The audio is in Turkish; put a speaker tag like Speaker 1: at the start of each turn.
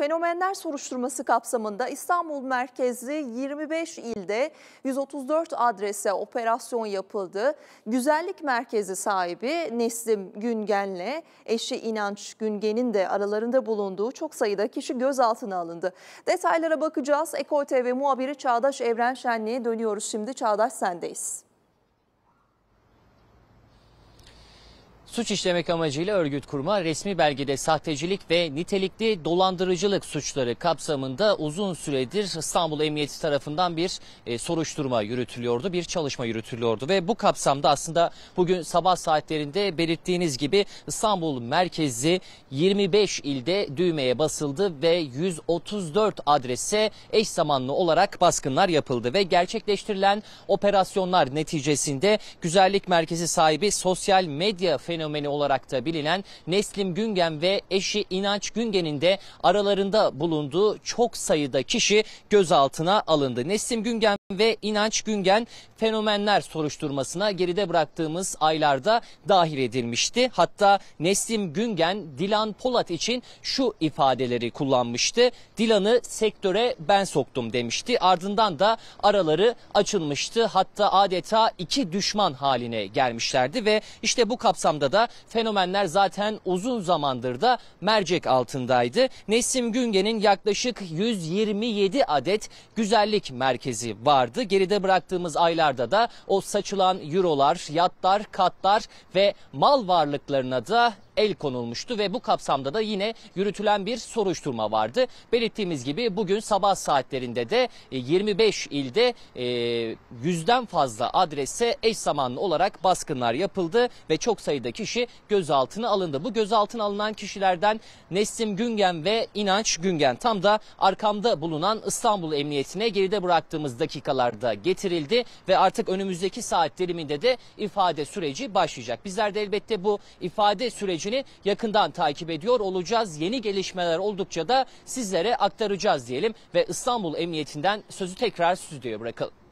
Speaker 1: Fenomenler soruşturması kapsamında İstanbul merkezli 25 ilde 134 adrese operasyon yapıldı. Güzellik merkezi sahibi Nesim Güngen'le eşi İnanç Güngen'in de aralarında bulunduğu çok sayıda kişi gözaltına alındı. Detaylara bakacağız. Ekol TV muhabiri Çağdaş Evren Şenli'ye dönüyoruz şimdi. Çağdaş sendeyiz.
Speaker 2: Suç işlemek amacıyla örgüt kurma, resmi belgede sahtecilik ve nitelikli dolandırıcılık suçları kapsamında uzun süredir İstanbul Emniyeti tarafından bir e, soruşturma yürütülüyordu, bir çalışma yürütülüyordu. Ve bu kapsamda aslında bugün sabah saatlerinde belirttiğiniz gibi İstanbul merkezi 25 ilde düğmeye basıldı ve 134 adrese eş zamanlı olarak baskınlar yapıldı. Ve gerçekleştirilen operasyonlar neticesinde güzellik merkezi sahibi sosyal medya fenomeni fenomeni olarak da bilinen Neslim Güngen ve eşi İnanç Güngen'in de aralarında bulunduğu çok sayıda kişi gözaltına alındı. Neslim Güngen ve İnanç Güngen fenomenler soruşturmasına geride bıraktığımız aylarda dahil edilmişti. Hatta Nesim Güngen Dilan Polat için şu ifadeleri kullanmıştı. Dilan'ı sektöre ben soktum demişti. Ardından da araları açılmıştı. Hatta adeta iki düşman haline gelmişlerdi ve işte bu kapsamda da fenomenler zaten uzun zamandır da mercek altındaydı. Nesim Güngen'in yaklaşık 127 adet güzellik merkezi var vardı. Geride bıraktığımız aylarda da o saçılan eurolar, yatlar, katlar ve mal varlıklarına da el konulmuştu ve bu kapsamda da yine yürütülen bir soruşturma vardı. Belirttiğimiz gibi bugün sabah saatlerinde de 25 e, ilde e, yüzden fazla adrese eş zamanlı olarak baskınlar yapıldı ve çok sayıda kişi gözaltına alındı. Bu gözaltına alınan kişilerden Nesim Güngen ve İnanç Güngen tam da arkamda bulunan İstanbul Emniyetine geride bıraktığımız dakikalarda getirildi ve artık önümüzdeki saat diliminde de ifade süreci başlayacak. Bizler de elbette bu ifade süreci sürecini yakından takip ediyor olacağız. Yeni gelişmeler oldukça da sizlere aktaracağız diyelim ve İstanbul Emniyetinden sözü tekrar stüdyoya bırakalım.